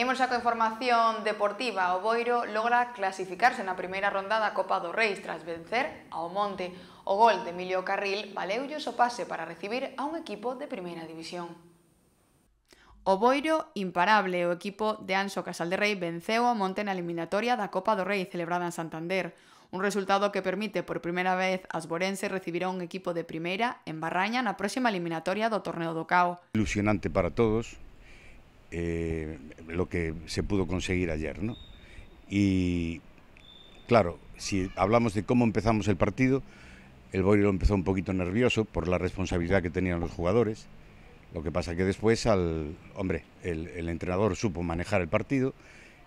En xa coa información deportiva, o Boiro logra clasificarse na primeira ronda da Copa do Reis tras vencer ao Monte. O gol de Emilio Carril valeullos o pase para recibir a un equipo de primeira división. O Boiro imparable, o equipo de Anso Rei venceu ao Monte na eliminatoria da Copa do Rei celebrada en Santander, un resultado que permite por primeira vez as Borense recibir a un equipo de primeira en Barraña na próxima eliminatoria do Torneo do Cao. Ilusionante para todos, Eh, lo que se pudo conseguir ayer. ¿no? Y claro, si hablamos de cómo empezamos el partido, el Boiro empezó un poquito nervioso por la responsabilidad que tenían los jugadores. Lo que pasa que después, al, hombre, el, entrenador supo manejar el partido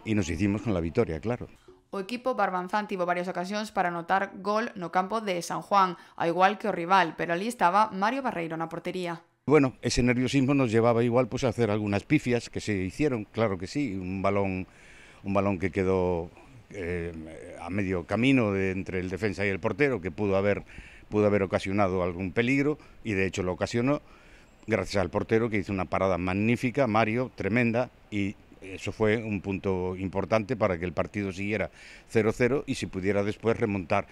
y nos hicimos con la victoria, claro. O equipo barbanzán tuvo varias ocasiones para anotar gol no campo de San Juan, al igual que o rival, pero allí estaba Mario Barreiro en la portería. Bueno, ese nerviosismo nos llevaba igual pues a hacer algunas pifias que se hicieron, claro que sí, un balón, un balón que quedó eh, a medio camino entre el defensa y el portero, que pudo haber, pudo haber ocasionado algún peligro y de hecho lo ocasionó, gracias al portero que hizo una parada magnífica, Mario, tremenda, y eso fue un punto importante para que el partido siguiera 0-0 y se pudiera después remontar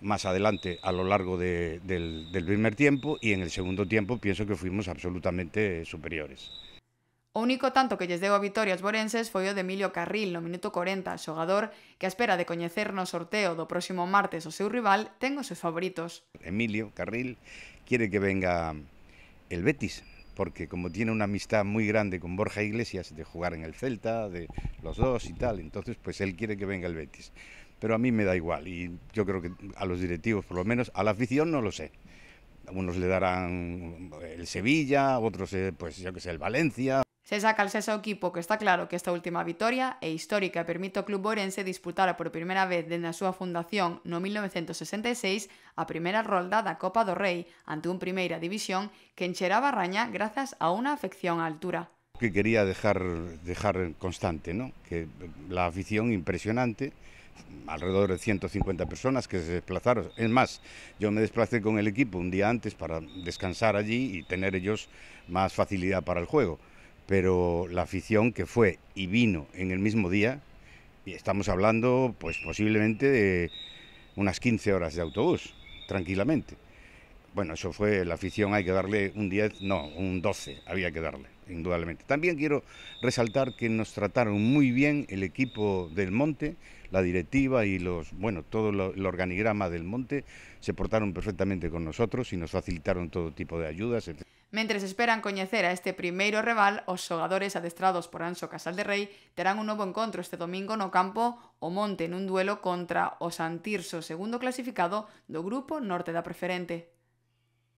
más adelante a lo largo del, primer tiempo y en el segundo tiempo pienso que fuimos absolutamente superiores. O único tanto que les debo a vitoria aos borenses fue o de Emilio Carril no minuto 40, jugador, que a espera de conocernos sorteo do próximo martes o su rival Tengo sus favoritos. Emilio Carril quiere que venga el Betis, porque como tiene una amistad muy grande con Borja Iglesias, de jugar en el Celta, de los dos y tal, entonces pues él quiere que venga el Betis. Pero a mí me da igual y yo creo que a los directivos por lo menos, a la afición no lo sé. Unos le darán el Sevilla, otros eh, pues yo que sé, el Valencia. Se saca el seso equipo que está claro que esta última victoria e histórica permite club Borense disputar por primera vez ...desde su fundación no 1966 a primera rolda da Copa do Rey... ante un primeira división que encheraba Raña gracias a una afección a altura. Que quería dejar, dejar constante, ¿no? que la afición impresionante alrededor de 150 personas que se desplazaron. Es más, yo me desplacé con el equipo un día antes para descansar allí y tener ellos más facilidad para el juego. Pero la afición que fue y vino en el mismo día, y estamos hablando pues posiblemente de unas 15 horas de autobús, tranquilamente. Bueno, eso fue la afición, hay que darle un 10, no, un 12 había que darle, indudablemente. También quiero resaltar que nos trataron muy bien el equipo del Monte, la directiva y los, bueno, todo el organigrama del Monte se portaron perfectamente con nosotros y nos facilitaron todo tipo de ayudas. Mientras esperan conocer a este primero rival, los jugadores adestrados por anso Casal de Rey terán un nuevo encuentro este domingo en campo o Monte en un duelo contra Osantirso, segundo clasificado del grupo norte da preferente.